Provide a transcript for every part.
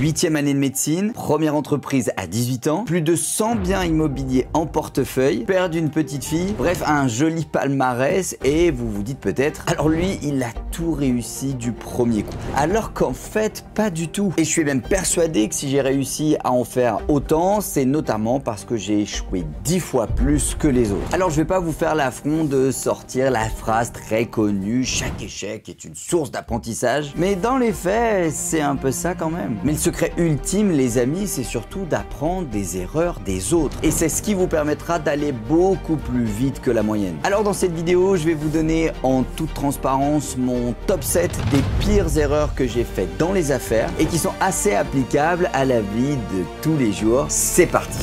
Huitième année de médecine, première entreprise à 18 ans, plus de 100 biens immobiliers en portefeuille, père d'une petite fille, bref, un joli palmarès et vous vous dites peut-être, alors lui, il a tout réussi du premier coup. Alors qu'en fait, pas du tout. Et je suis même persuadé que si j'ai réussi à en faire autant, c'est notamment parce que j'ai échoué 10 fois plus que les autres. Alors je vais pas vous faire l'affront de sortir la phrase très connue, chaque échec est une source d'apprentissage, mais dans les faits, c'est un peu ça quand même. Le secret ultime, les amis, c'est surtout d'apprendre des erreurs des autres. Et c'est ce qui vous permettra d'aller beaucoup plus vite que la moyenne. Alors dans cette vidéo, je vais vous donner en toute transparence mon top 7 des pires erreurs que j'ai faites dans les affaires et qui sont assez applicables à la vie de tous les jours. C'est parti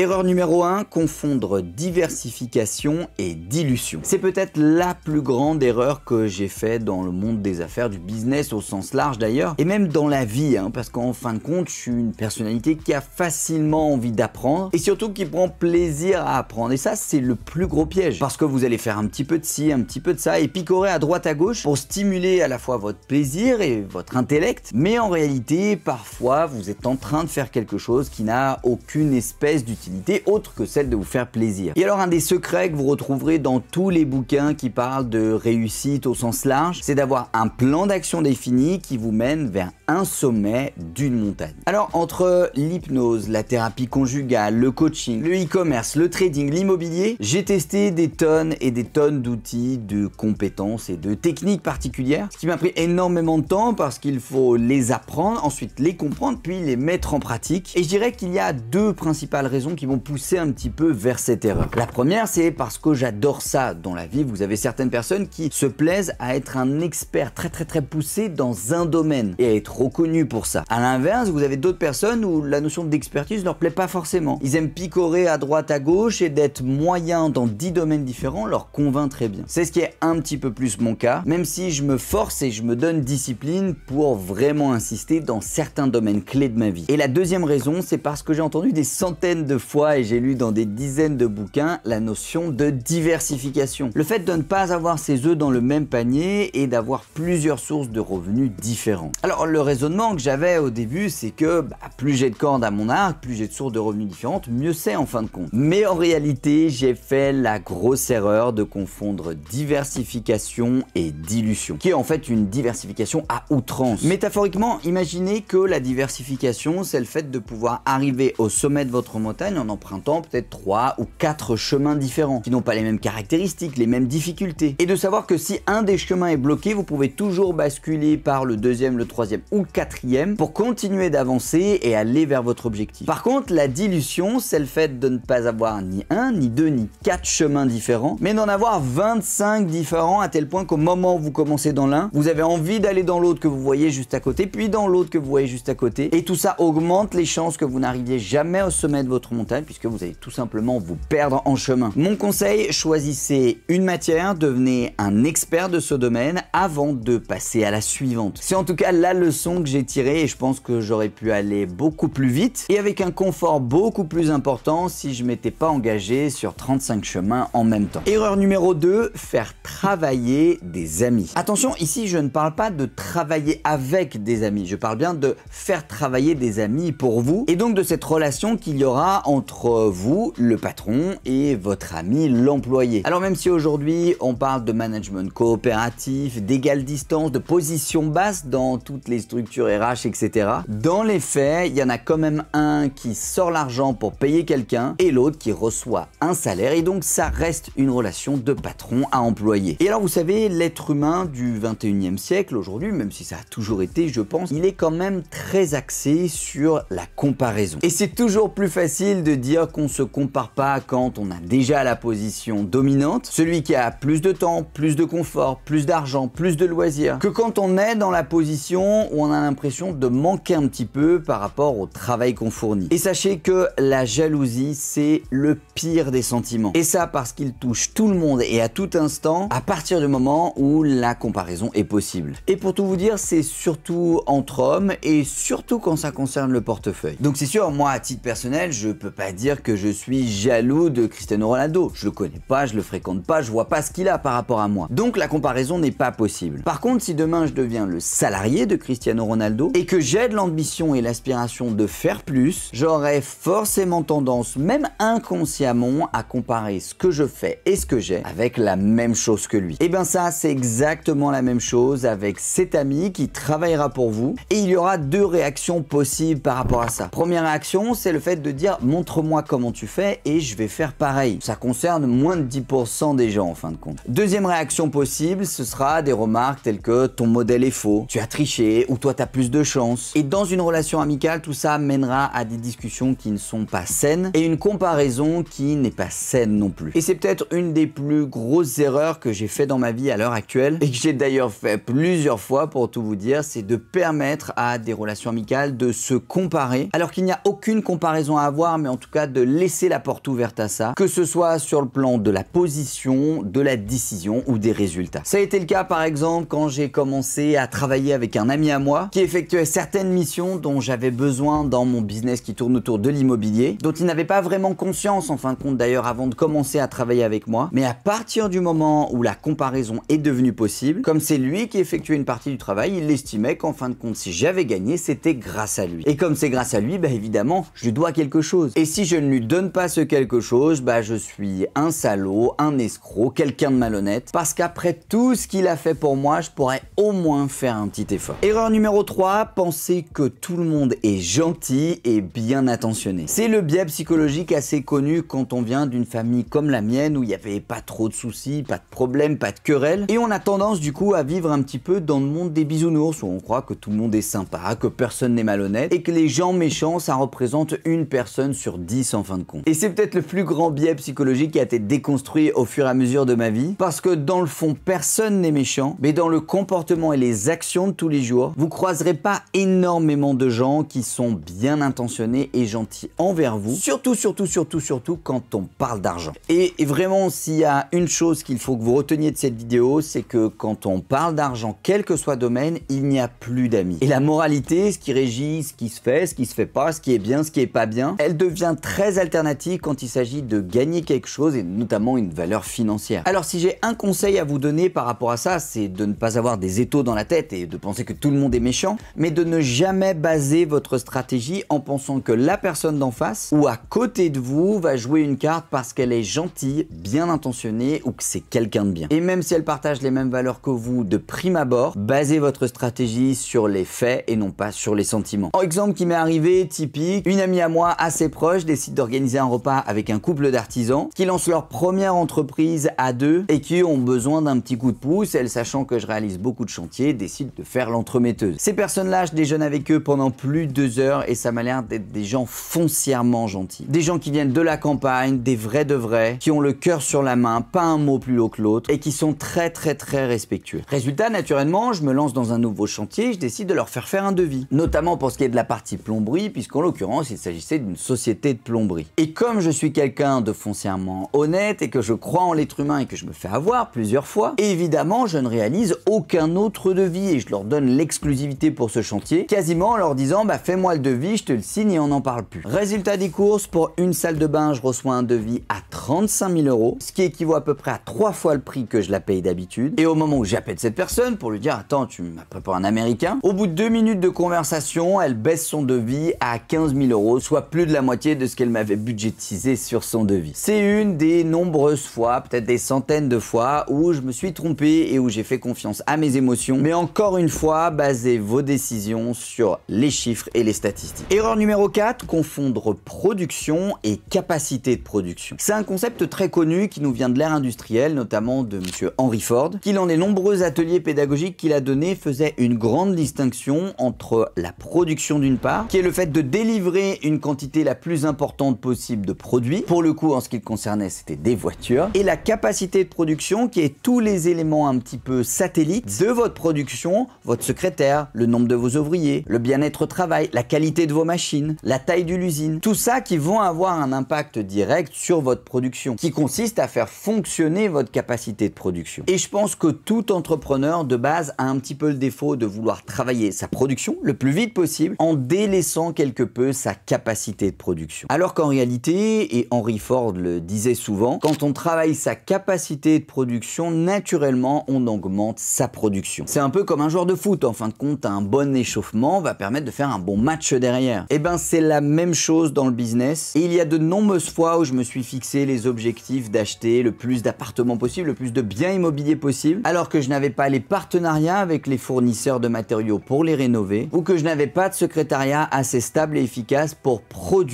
Erreur numéro 1, confondre diversification et dilution. C'est peut-être la plus grande erreur que j'ai fait dans le monde des affaires, du business au sens large d'ailleurs, et même dans la vie, hein, parce qu'en fin de compte, je suis une personnalité qui a facilement envie d'apprendre, et surtout qui prend plaisir à apprendre. Et ça, c'est le plus gros piège, parce que vous allez faire un petit peu de ci, un petit peu de ça, et picorer à droite à gauche pour stimuler à la fois votre plaisir et votre intellect, mais en réalité, parfois, vous êtes en train de faire quelque chose qui n'a aucune espèce d'utilité autre que celle de vous faire plaisir. Et alors un des secrets que vous retrouverez dans tous les bouquins qui parlent de réussite au sens large, c'est d'avoir un plan d'action défini qui vous mène vers un sommet d'une montagne. Alors entre l'hypnose, la thérapie conjugale, le coaching, le e-commerce, le trading, l'immobilier, j'ai testé des tonnes et des tonnes d'outils, de compétences et de techniques particulières, ce qui m'a pris énormément de temps parce qu'il faut les apprendre, ensuite les comprendre, puis les mettre en pratique. Et je dirais qu'il y a deux principales raisons qui m'ont poussé un petit peu vers cette erreur. La première, c'est parce que j'adore ça dans la vie. Vous avez certaines personnes qui se plaisent à être un expert très très très poussé dans un domaine et à être reconnu pour ça. À l'inverse, vous avez d'autres personnes où la notion d'expertise leur plaît pas forcément. Ils aiment picorer à droite à gauche et d'être moyen dans 10 domaines différents leur convainc très bien. C'est ce qui est un petit peu plus mon cas, même si je me force et je me donne discipline pour vraiment insister dans certains domaines clés de ma vie. Et la deuxième raison, c'est parce que j'ai entendu des centaines de fois et j'ai lu dans des dizaines de bouquins la notion de diversification. Le fait de ne pas avoir ses œufs dans le même panier et d'avoir plusieurs sources de revenus différents. Alors le raisonnement que j'avais au début, c'est que bah, plus j'ai de cordes à mon arc, plus j'ai de sources de revenus différentes, mieux c'est en fin de compte. Mais en réalité, j'ai fait la grosse erreur de confondre diversification et dilution, qui est en fait une diversification à outrance. Métaphoriquement, imaginez que la diversification, c'est le fait de pouvoir arriver au sommet de votre montagne en empruntant peut-être 3 ou 4 chemins différents, qui n'ont pas les mêmes caractéristiques, les mêmes difficultés. Et de savoir que si un des chemins est bloqué, vous pouvez toujours basculer par le deuxième, le troisième ou le quatrième pour continuer d'avancer et aller vers votre objectif. Par contre, la dilution, c'est le fait de ne pas avoir ni un, ni deux, ni quatre chemins différents, mais d'en avoir 25 différents à tel point qu'au moment où vous commencez dans l'un, vous avez envie d'aller dans l'autre que vous voyez juste à côté, puis dans l'autre que vous voyez juste à côté, et tout ça augmente les chances que vous n'arriviez jamais au sommet de votre puisque vous allez tout simplement vous perdre en chemin. Mon conseil, choisissez une matière, devenez un expert de ce domaine avant de passer à la suivante. C'est en tout cas la leçon que j'ai tirée et je pense que j'aurais pu aller beaucoup plus vite et avec un confort beaucoup plus important si je m'étais pas engagé sur 35 chemins en même temps. Erreur numéro 2, faire travailler des amis. Attention, ici je ne parle pas de travailler avec des amis, je parle bien de faire travailler des amis pour vous et donc de cette relation qu'il y aura entre vous, le patron, et votre ami, l'employé. Alors même si aujourd'hui on parle de management coopératif, d'égale distance, de position basse dans toutes les structures RH, etc., dans les faits, il y en a quand même un qui sort l'argent pour payer quelqu'un et l'autre qui reçoit un salaire et donc ça reste une relation de patron à employé. Et alors vous savez, l'être humain du 21e siècle aujourd'hui, même si ça a toujours été, je pense, il est quand même très axé sur la comparaison. Et c'est toujours plus facile de dire qu'on se compare pas quand on a déjà la position dominante, celui qui a plus de temps, plus de confort, plus d'argent, plus de loisirs, que quand on est dans la position où on a l'impression de manquer un petit peu par rapport au travail qu'on fournit. Et sachez que la jalousie, c'est le pire des sentiments. Et ça parce qu'il touche tout le monde et à tout instant, à partir du moment où la comparaison est possible. Et pour tout vous dire, c'est surtout entre hommes et surtout quand ça concerne le portefeuille. Donc c'est sûr, moi à titre personnel, je peux pas dire que je suis jaloux de Cristiano Ronaldo. Je le connais pas, je le fréquente pas, je vois pas ce qu'il a par rapport à moi. Donc la comparaison n'est pas possible. Par contre, si demain je deviens le salarié de Cristiano Ronaldo et que j'ai de l'ambition et l'aspiration de faire plus, j'aurais forcément tendance, même inconsciemment, à comparer ce que je fais et ce que j'ai avec la même chose que lui. Et eh bien ça, c'est exactement la même chose avec cet ami qui travaillera pour vous et il y aura deux réactions possibles par rapport à ça. Première réaction, c'est le fait de dire mon montre-moi comment tu fais et je vais faire pareil. Ça concerne moins de 10% des gens en fin de compte. Deuxième réaction possible, ce sera des remarques telles que ton modèle est faux, tu as triché ou toi t'as plus de chance. Et dans une relation amicale, tout ça mènera à des discussions qui ne sont pas saines et une comparaison qui n'est pas saine non plus. Et c'est peut-être une des plus grosses erreurs que j'ai fait dans ma vie à l'heure actuelle et que j'ai d'ailleurs fait plusieurs fois pour tout vous dire, c'est de permettre à des relations amicales de se comparer alors qu'il n'y a aucune comparaison à avoir en tout cas de laisser la porte ouverte à ça, que ce soit sur le plan de la position, de la décision ou des résultats. Ça a été le cas par exemple quand j'ai commencé à travailler avec un ami à moi qui effectuait certaines missions dont j'avais besoin dans mon business qui tourne autour de l'immobilier, dont il n'avait pas vraiment conscience en fin de compte d'ailleurs avant de commencer à travailler avec moi. Mais à partir du moment où la comparaison est devenue possible, comme c'est lui qui effectuait une partie du travail, il estimait qu'en fin de compte si j'avais gagné c'était grâce à lui. Et comme c'est grâce à lui, bien bah, évidemment je lui dois quelque chose. Et si je ne lui donne pas ce quelque chose, bah je suis un salaud, un escroc, quelqu'un de malhonnête, parce qu'après tout ce qu'il a fait pour moi, je pourrais au moins faire un petit effort. Erreur numéro 3, penser que tout le monde est gentil et bien attentionné. C'est le biais psychologique assez connu quand on vient d'une famille comme la mienne où il n'y avait pas trop de soucis, pas de problèmes, pas de querelles, et on a tendance du coup à vivre un petit peu dans le monde des bisounours où on croit que tout le monde est sympa, que personne n'est malhonnête, et que les gens méchants ça représente une personne sur 10 en fin de compte. Et c'est peut-être le plus grand biais psychologique qui a été déconstruit au fur et à mesure de ma vie, parce que dans le fond, personne n'est méchant, mais dans le comportement et les actions de tous les jours, vous croiserez pas énormément de gens qui sont bien intentionnés et gentils envers vous, surtout, surtout, surtout, surtout quand on parle d'argent. Et, vraiment, s'il y a une chose qu'il faut que vous reteniez de cette vidéo, c'est que quand on parle d'argent, quel que soit domaine, il n'y a plus d'amis. Et la moralité, ce qui régit, ce qui se fait, ce qui se fait pas, ce qui est bien, ce qui est pas bien, elle devient devient très alternatif quand il s'agit de gagner quelque chose et notamment une valeur financière. Alors si j'ai un conseil à vous donner par rapport à ça, c'est de ne pas avoir des étaux dans la tête et de penser que tout le monde est méchant, mais de ne jamais baser votre stratégie en pensant que la personne d'en face ou à côté de vous va jouer une carte parce qu'elle est gentille, bien intentionnée ou que c'est quelqu'un de bien. Et même si elle partage les mêmes valeurs que vous de prime abord, basez votre stratégie sur les faits et non pas sur les sentiments. En exemple qui m'est arrivé typique, une amie à moi assez proche proches décident d'organiser un repas avec un couple d'artisans qui lancent leur première entreprise à deux et qui ont besoin d'un petit coup de pouce. Elles, sachant que je réalise beaucoup de chantiers, décident de faire l'entremetteuse. Ces personnes-là, je déjeune avec eux pendant plus de deux heures et ça m'a l'air d'être des gens foncièrement gentils. Des gens qui viennent de la campagne, des vrais de vrais, qui ont le cœur sur la main, pas un mot plus haut que l'autre et qui sont très très très respectueux. Résultat, naturellement, je me lance dans un nouveau chantier je décide de leur faire faire un devis. Notamment pour ce qui est de la partie plomberie, puisqu'en l'occurrence, il s'agissait d'une société de plomberie. Et comme je suis quelqu'un de foncièrement honnête et que je crois en l'être humain et que je me fais avoir plusieurs fois, évidemment, je ne réalise aucun autre devis et je leur donne l'exclusivité pour ce chantier, quasiment en leur disant bah fais-moi le devis, je te le signe et on n'en parle plus. Résultat des courses, pour une salle de bain, je reçois un devis à 35 000 euros, ce qui équivaut à peu près à trois fois le prix que je la paye d'habitude. Et au moment où j'appelle cette personne pour lui dire attends, tu m'appelles pour un américain, au bout de deux minutes de conversation, elle baisse son devis à 15 000 euros, soit plus de la moitié de ce qu'elle m'avait budgétisé sur son devis. C'est une des nombreuses fois, peut-être des centaines de fois, où je me suis trompé et où j'ai fait confiance à mes émotions. Mais encore une fois, basez vos décisions sur les chiffres et les statistiques. Erreur numéro 4, confondre production et capacité de production. C'est un concept très connu qui nous vient de l'ère industrielle, notamment de monsieur Henry Ford, qui dans les nombreux ateliers pédagogiques qu'il a donnés faisait une grande distinction entre la production d'une part, qui est le fait de délivrer une quantité la plus plus importante possible de produits. Pour le coup, en ce qui concernait, c'était des voitures. Et la capacité de production qui est tous les éléments un petit peu satellites de votre production, votre secrétaire, le nombre de vos ouvriers, le bien-être au travail, la qualité de vos machines, la taille de l'usine. Tout ça qui vont avoir un impact direct sur votre production, qui consiste à faire fonctionner votre capacité de production. Et je pense que tout entrepreneur de base a un petit peu le défaut de vouloir travailler sa production le plus vite possible en délaissant quelque peu sa capacité de production. Alors qu'en réalité, et Henry Ford le disait souvent, quand on travaille sa capacité de production, naturellement, on augmente sa production. C'est un peu comme un joueur de foot, en fin de compte, un bon échauffement va permettre de faire un bon match derrière. Et eh ben c'est la même chose dans le business. il y a de nombreuses fois où je me suis fixé les objectifs d'acheter le plus d'appartements possible, le plus de biens immobiliers possible, alors que je n'avais pas les partenariats avec les fournisseurs de matériaux pour les rénover, ou que je n'avais pas de secrétariat assez stable et efficace pour produire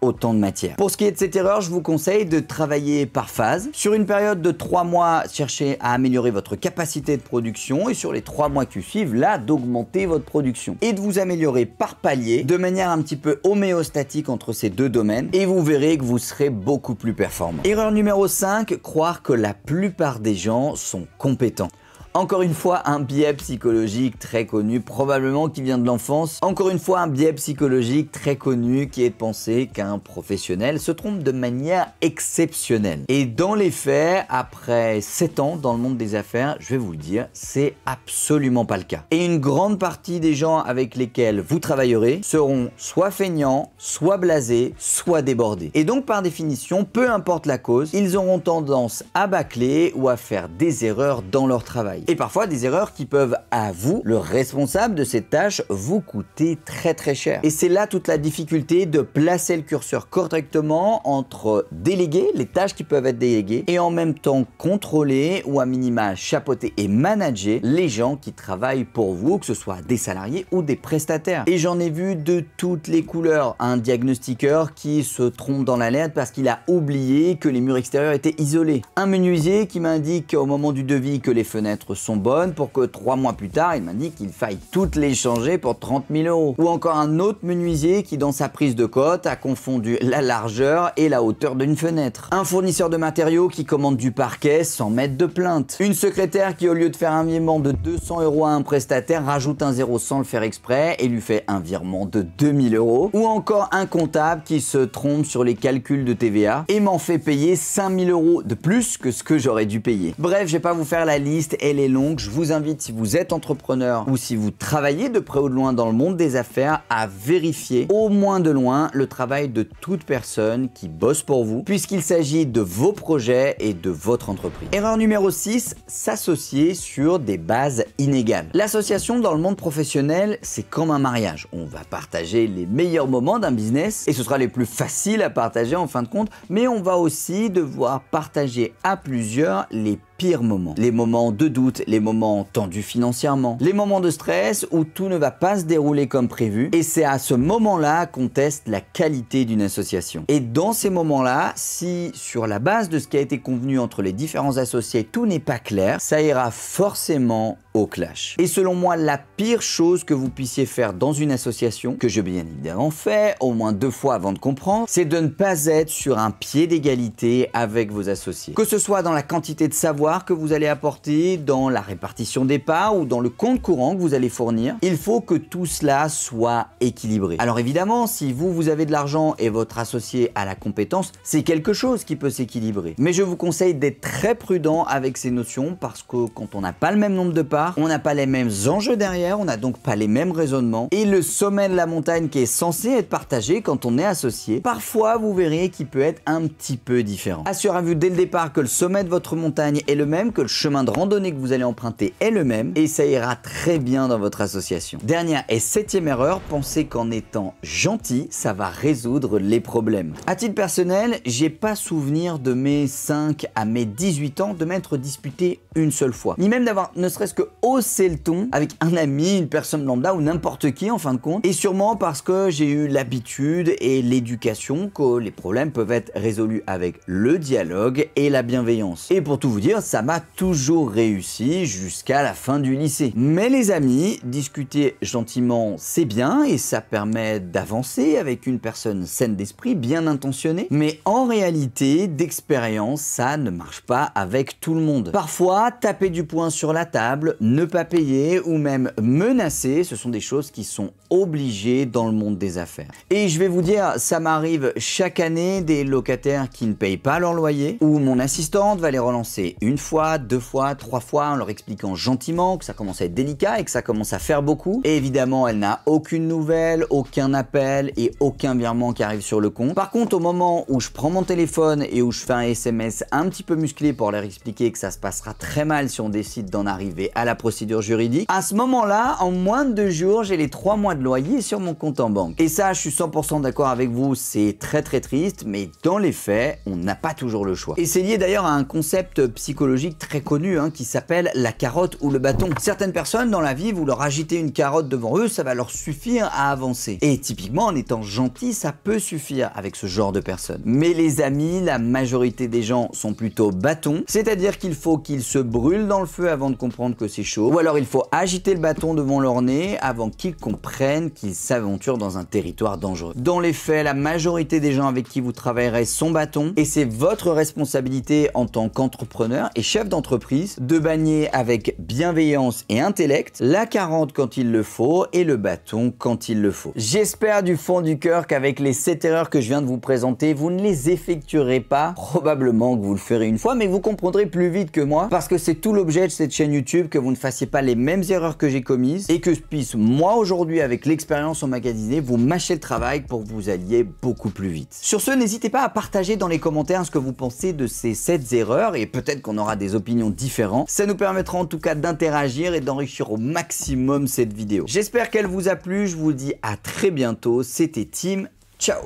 autant de matière. Pour ce qui est de cette erreur, je vous conseille de travailler par phase. Sur une période de trois mois, cherchez à améliorer votre capacité de production et sur les trois mois qui suivent, là, d'augmenter votre production et de vous améliorer par palier de manière un petit peu homéostatique entre ces deux domaines et vous verrez que vous serez beaucoup plus performant. Erreur numéro 5, croire que la plupart des gens sont compétents. Encore une fois, un biais psychologique très connu, probablement qui vient de l'enfance. Encore une fois, un biais psychologique très connu qui est de penser qu'un professionnel se trompe de manière exceptionnelle. Et dans les faits, après 7 ans dans le monde des affaires, je vais vous le dire, c'est absolument pas le cas. Et une grande partie des gens avec lesquels vous travaillerez seront soit feignants, soit blasés, soit débordés. Et donc par définition, peu importe la cause, ils auront tendance à bâcler ou à faire des erreurs dans leur travail. Et parfois des erreurs qui peuvent, à vous, le responsable de ces tâches, vous coûter très très cher. Et c'est là toute la difficulté de placer le curseur correctement entre déléguer les tâches qui peuvent être déléguées et en même temps contrôler ou à minima chapeauter et manager les gens qui travaillent pour vous, que ce soit des salariés ou des prestataires. Et j'en ai vu de toutes les couleurs. Un diagnostiqueur qui se trompe dans l'alerte parce qu'il a oublié que les murs extérieurs étaient isolés. Un menuisier qui m'indique au moment du devis que les fenêtres sont bonnes pour que trois mois plus tard, il m'indique qu'il faille toutes les changer pour 30 000 euros. Ou encore un autre menuisier qui, dans sa prise de cote, a confondu la largeur et la hauteur d'une fenêtre. Un fournisseur de matériaux qui commande du parquet sans mettre de plainte. Une secrétaire qui, au lieu de faire un virement de 200 euros à un prestataire, rajoute un zéro sans le faire exprès et lui fait un virement de 2000 euros. Ou encore un comptable qui se trompe sur les calculs de TVA et m'en fait payer 5000 euros de plus que ce que j'aurais dû payer. Bref, je vais pas vous faire la liste, les longue. Je vous invite, si vous êtes entrepreneur ou si vous travaillez de près ou de loin dans le monde des affaires, à vérifier au moins de loin le travail de toute personne qui bosse pour vous, puisqu'il s'agit de vos projets et de votre entreprise. Erreur numéro 6, s'associer sur des bases inégales. L'association dans le monde professionnel, c'est comme un mariage. On va partager les meilleurs moments d'un business et ce sera les plus faciles à partager en fin de compte, mais on va aussi devoir partager à plusieurs les pires moments. Les moments de doute, les moments tendus financièrement, les moments de stress où tout ne va pas se dérouler comme prévu. Et c'est à ce moment-là qu'on teste la qualité d'une association. Et dans ces moments-là, si sur la base de ce qui a été convenu entre les différents associés, tout n'est pas clair, ça ira forcément au clash. Et selon moi, la pire chose que vous puissiez faire dans une association, que je bien évidemment fait au moins deux fois avant de comprendre, c'est de ne pas être sur un pied d'égalité avec vos associés. Que ce soit dans la quantité de savoir que vous allez apporter dans la répartition des parts ou dans le compte courant que vous allez fournir. Il faut que tout cela soit équilibré. Alors évidemment, si vous, vous avez de l'argent et votre associé a la compétence, c'est quelque chose qui peut s'équilibrer. Mais je vous conseille d'être très prudent avec ces notions parce que quand on n'a pas le même nombre de parts, on n'a pas les mêmes enjeux derrière, on n'a donc pas les mêmes raisonnements. Et le sommet de la montagne qui est censé être partagé quand on est associé, parfois vous verrez qu'il peut être un petit peu différent. Assurez-vous dès le départ que le sommet de votre montagne est le même, que le chemin de randonnée que vous allez emprunter est le même et ça ira très bien dans votre association. Dernière et septième erreur, pensez qu'en étant gentil, ça va résoudre les problèmes. À titre personnel, j'ai pas souvenir de mes 5 à mes 18 ans de m'être disputé une seule fois, ni même d'avoir ne serait-ce que haussé le ton avec un ami, une personne lambda ou n'importe qui en fin de compte, et sûrement parce que j'ai eu l'habitude et l'éducation que les problèmes peuvent être résolus avec le dialogue et la bienveillance. Et pour tout vous dire, ça m'a toujours réussi jusqu'à la fin du lycée. Mais les amis, discuter gentiment, c'est bien et ça permet d'avancer avec une personne saine d'esprit, bien intentionnée. Mais en réalité, d'expérience, ça ne marche pas avec tout le monde. Parfois, taper du poing sur la table, ne pas payer ou même menacer, ce sont des choses qui sont obligées dans le monde des affaires. Et je vais vous dire, ça m'arrive chaque année des locataires qui ne payent pas leur loyer, ou mon assistante va les relancer une fois, deux fois, trois fois, en leur expliquant gentiment que ça commence à être délicat et que ça commence à faire beaucoup. Et évidemment, elle n'a aucune nouvelle, aucun appel et aucun virement qui arrive sur le compte. Par contre, au moment où je prends mon téléphone et où je fais un SMS un petit peu musclé pour leur expliquer que ça se passera très mal si on décide d'en arriver à la procédure juridique, à ce moment-là, en moins de deux jours, j'ai les trois mois de loyer sur mon compte en banque. Et ça, je suis 100% d'accord avec vous, c'est très très triste, mais dans les faits, on n'a pas toujours le choix. Et c'est lié d'ailleurs à un concept psychologique très connu hein, qui s'appelle la carotte ou le bâton. Certaines personnes dans la vie, vous leur agitez une carotte devant eux, ça va leur suffire à avancer. Et typiquement, en étant gentil, ça peut suffire avec ce genre de personnes. Mais les amis, la majorité des gens sont plutôt bâtons, c'est-à-dire qu'il faut qu'ils se brûlent dans le feu avant de comprendre que c'est chaud, ou alors il faut agiter le bâton devant leur nez avant qu'ils comprennent qu'ils s'aventurent dans un territoire dangereux. Dans les faits, la majorité des gens avec qui vous travaillerez sont bâtons, et c'est votre responsabilité en tant qu'entrepreneur et chef d'entreprise, de bannir avec bienveillance et intellect, la 40 quand il le faut et le bâton quand il le faut. J'espère du fond du cœur qu'avec les 7 erreurs que je viens de vous présenter, vous ne les effectuerez pas, probablement que vous le ferez une fois, mais vous comprendrez plus vite que moi, parce que c'est tout l'objet de cette chaîne YouTube, que vous ne fassiez pas les mêmes erreurs que j'ai commises, et que je puisse, moi aujourd'hui, avec l'expérience magasiné, vous mâcher le travail pour vous alliez beaucoup plus vite. Sur ce, n'hésitez pas à partager dans les commentaires ce que vous pensez de ces 7 erreurs, et peut-être qu'on aura des opinions différentes. Ça nous permettra en tout cas d'interagir et d'enrichir au maximum cette vidéo. J'espère qu'elle vous a plu, je vous dis à très bientôt, c'était Tim, ciao